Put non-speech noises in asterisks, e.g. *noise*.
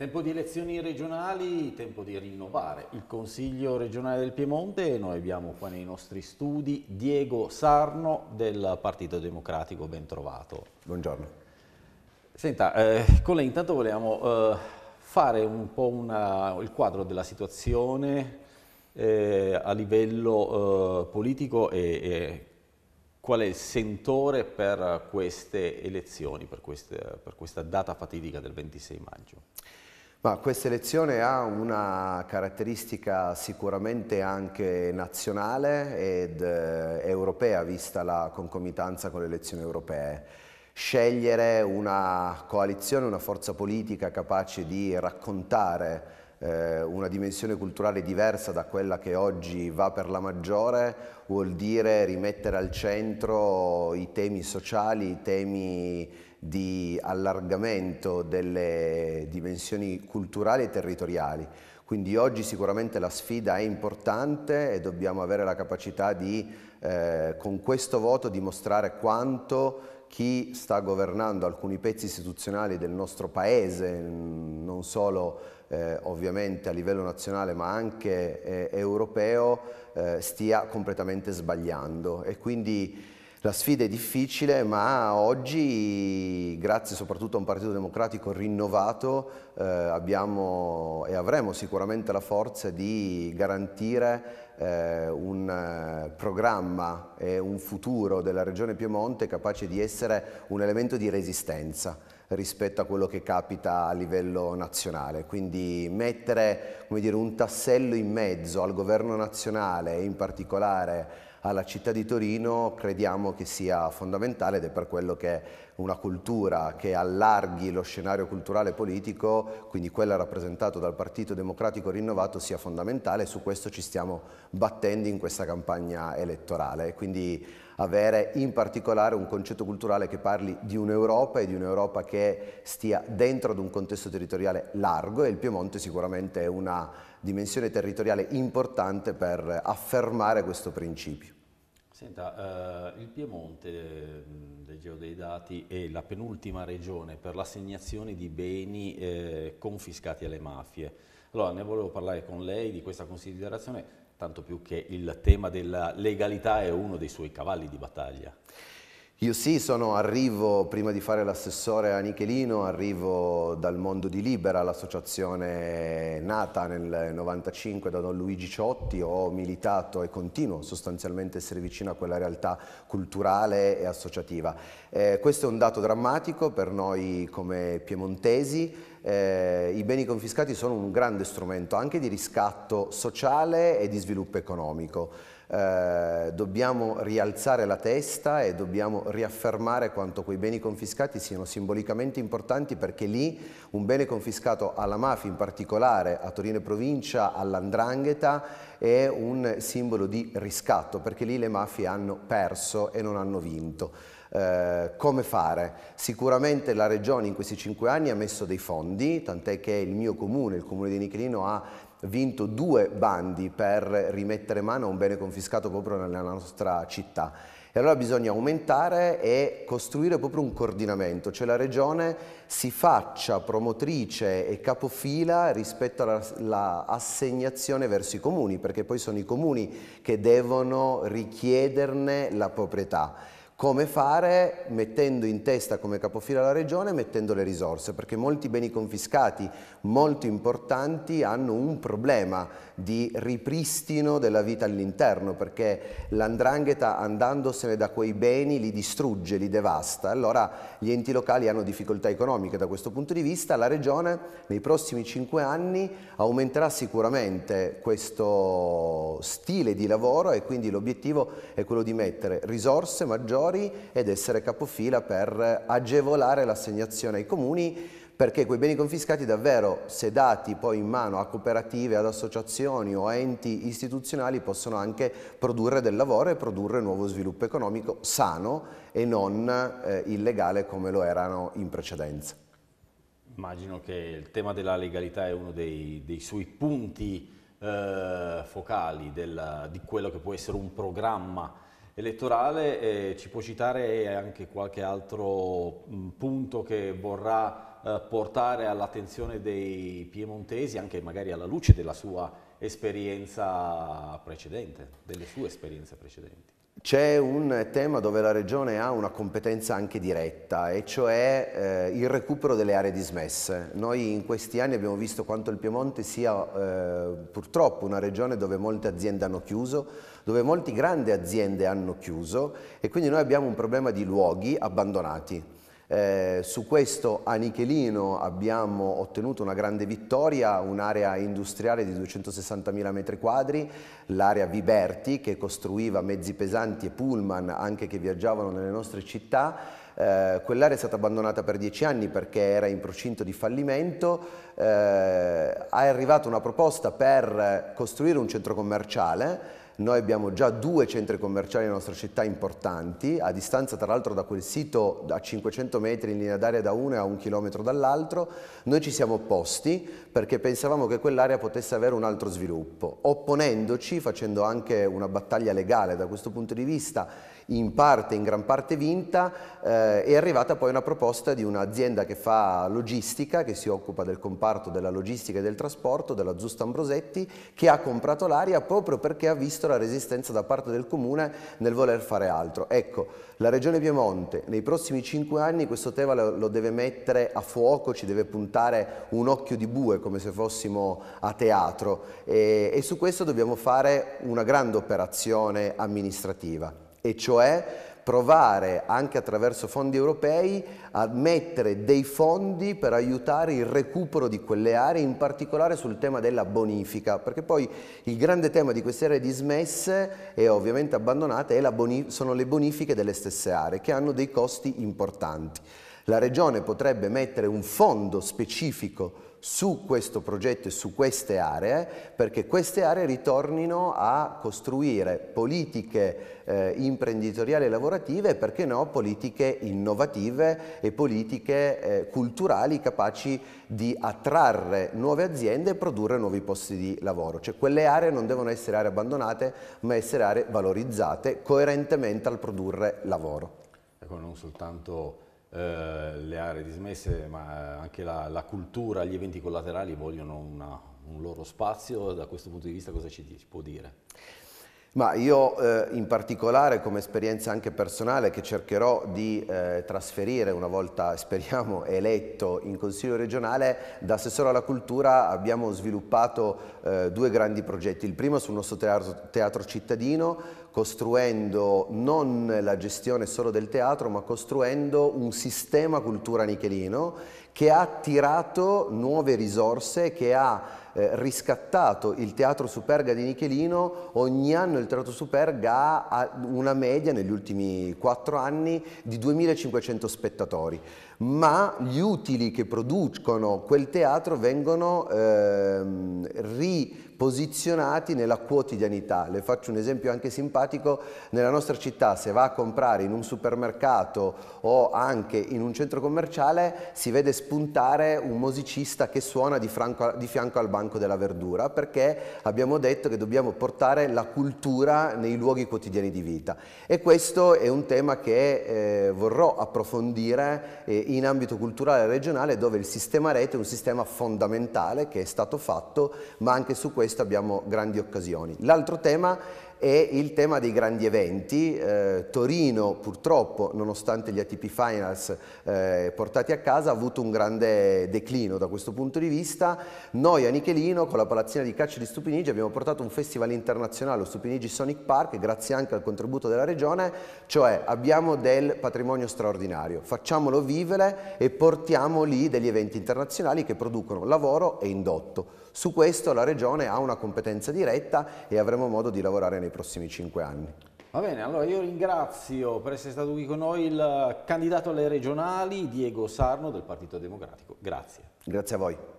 Tempo di elezioni regionali, tempo di rinnovare il Consiglio regionale del Piemonte. Noi abbiamo qua nei nostri studi Diego Sarno del Partito Democratico, ben trovato. Buongiorno. Senta, eh, con lei intanto volevamo eh, fare un po' una, il quadro della situazione eh, a livello eh, politico e, e, qual è il sentore per queste elezioni, per, queste, per questa data fatidica del 26 maggio. Ma questa elezione ha una caratteristica sicuramente anche nazionale ed eh, europea, vista la concomitanza con le elezioni europee. Scegliere una coalizione, una forza politica capace di raccontare eh, una dimensione culturale diversa da quella che oggi va per la maggiore, vuol dire rimettere al centro i temi sociali, i temi di allargamento delle dimensioni culturali e territoriali. Quindi oggi sicuramente la sfida è importante e dobbiamo avere la capacità di eh, con questo voto dimostrare quanto chi sta governando alcuni pezzi istituzionali del nostro paese, mm, non solo eh, ovviamente a livello nazionale ma anche eh, europeo eh, stia completamente sbagliando e quindi la sfida è difficile ma oggi grazie soprattutto a un partito democratico rinnovato eh, abbiamo e avremo sicuramente la forza di garantire eh, un eh, programma e un futuro della regione Piemonte capace di essere un elemento di resistenza rispetto a quello che capita a livello nazionale. Quindi mettere dire, un tassello in mezzo al governo nazionale e in particolare alla città di Torino crediamo che sia fondamentale ed è per quello che una cultura che allarghi lo scenario culturale e politico, quindi quella rappresentata dal Partito Democratico Rinnovato, sia fondamentale e su questo ci stiamo battendo in questa campagna elettorale. Quindi avere in particolare un concetto culturale che parli di un'Europa e di un'Europa che stia dentro ad un contesto territoriale largo e il Piemonte sicuramente è una dimensione territoriale importante per affermare questo principio. Senta, eh, il Piemonte, leggevo dei dati, è la penultima regione per l'assegnazione di beni eh, confiscati alle mafie. Allora, ne volevo parlare con lei di questa considerazione, tanto più che il tema della legalità è uno dei suoi cavalli di battaglia. Io sì, sono, arrivo prima di fare l'assessore a Nichelino, arrivo dal mondo di Libera, l'associazione nata nel 1995 da Don Luigi Ciotti, ho militato e continuo sostanzialmente a essere vicino a quella realtà culturale e associativa. Eh, questo è un dato drammatico per noi come piemontesi, eh, i beni confiscati sono un grande strumento anche di riscatto sociale e di sviluppo economico. Eh, dobbiamo rialzare la testa e dobbiamo riaffermare quanto quei beni confiscati siano simbolicamente importanti perché lì un bene confiscato alla mafia in particolare, a Torino e provincia, all'andrangheta è un simbolo di riscatto perché lì le mafie hanno perso e non hanno vinto. Eh, come fare? Sicuramente la Regione in questi cinque anni ha messo dei fondi, tant'è che il mio comune, il comune di Nichelino, ha vinto due bandi per rimettere mano a un bene confiscato proprio nella nostra città. E allora bisogna aumentare e costruire proprio un coordinamento, cioè la Regione si faccia promotrice e capofila rispetto all'assegnazione verso i comuni, perché poi sono i comuni che devono richiederne la proprietà. Come fare? Mettendo in testa come capofila la regione, mettendo le risorse, perché molti beni confiscati molto importanti hanno un problema di ripristino della vita all'interno, perché l'andrangheta andandosene da quei beni li distrugge, li devasta. Allora gli enti locali hanno difficoltà economiche da questo punto di vista, la regione nei prossimi cinque anni aumenterà sicuramente questo stile di lavoro e quindi l'obiettivo è quello di mettere risorse maggiori territori ed essere capofila per agevolare l'assegnazione ai comuni perché quei beni confiscati davvero, se dati poi in mano a cooperative, ad associazioni o a enti istituzionali, possono anche produrre del lavoro e produrre nuovo sviluppo economico sano e non eh, illegale come lo erano in precedenza. Immagino che il tema della legalità è uno dei, dei suoi punti eh, focali della, di quello che può essere un programma elettorale, eh, ci può citare anche qualche altro punto che vorrà eh, portare all'attenzione dei piemontesi, anche magari alla luce della sua esperienza precedente, delle sue esperienze precedenti? C'è un tema dove la Regione ha una competenza anche diretta e cioè eh, il recupero delle aree dismesse. Noi in questi anni abbiamo visto quanto il Piemonte sia eh, purtroppo una regione dove molte aziende hanno chiuso, dove molte grandi aziende hanno chiuso e quindi noi abbiamo un problema di luoghi abbandonati. Eh, su questo a Nichelino abbiamo ottenuto una grande vittoria, un'area industriale di 260.000 metri quadri, l'area Viberti che costruiva mezzi pesanti e pullman anche che viaggiavano nelle nostre città. Eh, quell'area è stata abbandonata per dieci anni perché era in procinto di fallimento. Eh, è arrivata una proposta per costruire un centro commerciale noi abbiamo già due centri commerciali nella nostra città importanti, a distanza tra l'altro da quel sito a 500 metri in linea d'aria da uno e a un chilometro dall'altro. Noi ci siamo opposti perché pensavamo che quell'area potesse avere un altro sviluppo, opponendoci, facendo anche una battaglia legale da questo punto di vista, in parte, in gran parte vinta, eh, è arrivata poi una proposta di un'azienda che fa logistica, che si occupa del comparto della logistica e del trasporto, della Zusta Ambrosetti, che ha comprato l'area proprio perché ha visto la resistenza da parte del comune nel voler fare altro. Ecco, la Regione Piemonte nei prossimi cinque anni questo tema lo, lo deve mettere a fuoco, ci deve puntare un occhio di bue come se fossimo a teatro e, e su questo dobbiamo fare una grande operazione amministrativa e cioè provare anche attraverso fondi europei a mettere dei fondi per aiutare il recupero di quelle aree, in particolare sul tema della bonifica, perché poi il grande tema di queste aree dismesse e ovviamente abbandonate sono le bonifiche delle stesse aree che hanno dei costi importanti. La Regione potrebbe mettere un fondo specifico su questo progetto e su queste aree perché queste aree ritornino a costruire politiche eh, imprenditoriali e lavorative e perché no politiche innovative e politiche eh, culturali capaci di attrarre nuove aziende e produrre nuovi posti di lavoro. Cioè quelle aree non devono essere aree abbandonate ma essere aree valorizzate coerentemente al produrre lavoro. Ecco, non soltanto eh, le aree dismesse, ma anche la, la cultura, gli eventi collaterali vogliono una, un loro spazio, da questo punto di vista cosa ci può dire? Ma io eh, in particolare come esperienza anche personale che cercherò di eh, trasferire una volta, *laughs* speriamo, eletto in Consiglio regionale, da Assessore alla Cultura abbiamo sviluppato eh, due grandi progetti. Il primo sul nostro teatro, teatro cittadino, costruendo non la gestione solo del teatro, ma costruendo un sistema cultura nichelino che ha attirato nuove risorse, che ha eh, riscattato il Teatro Superga di Michelino. Ogni anno il Teatro Superga ha una media negli ultimi quattro anni di 2500 spettatori ma gli utili che producono quel teatro vengono ehm, riposizionati nella quotidianità. Le faccio un esempio anche simpatico, nella nostra città se va a comprare in un supermercato o anche in un centro commerciale si vede spuntare un musicista che suona di, franco, di fianco al banco della verdura perché abbiamo detto che dobbiamo portare la cultura nei luoghi quotidiani di vita e questo è un tema che eh, vorrò approfondire eh, in ambito culturale regionale dove il sistema rete è un sistema fondamentale che è stato fatto ma anche su questo abbiamo grandi occasioni. L'altro tema e il tema dei grandi eventi. Eh, Torino purtroppo, nonostante gli ATP Finals eh, portati a casa, ha avuto un grande declino da questo punto di vista. Noi a Nichelino, con la palazzina di caccia di Stupinigi, abbiamo portato un festival internazionale, lo Stupinigi Sonic Park, grazie anche al contributo della Regione, cioè abbiamo del patrimonio straordinario, facciamolo vivere e portiamo lì degli eventi internazionali che producono lavoro e indotto. Su questo la Regione ha una competenza diretta e avremo modo di lavorare nei nei prossimi cinque anni. Va bene, allora io ringrazio per essere stato qui con noi il candidato alle regionali Diego Sarno del Partito Democratico. Grazie. Grazie a voi.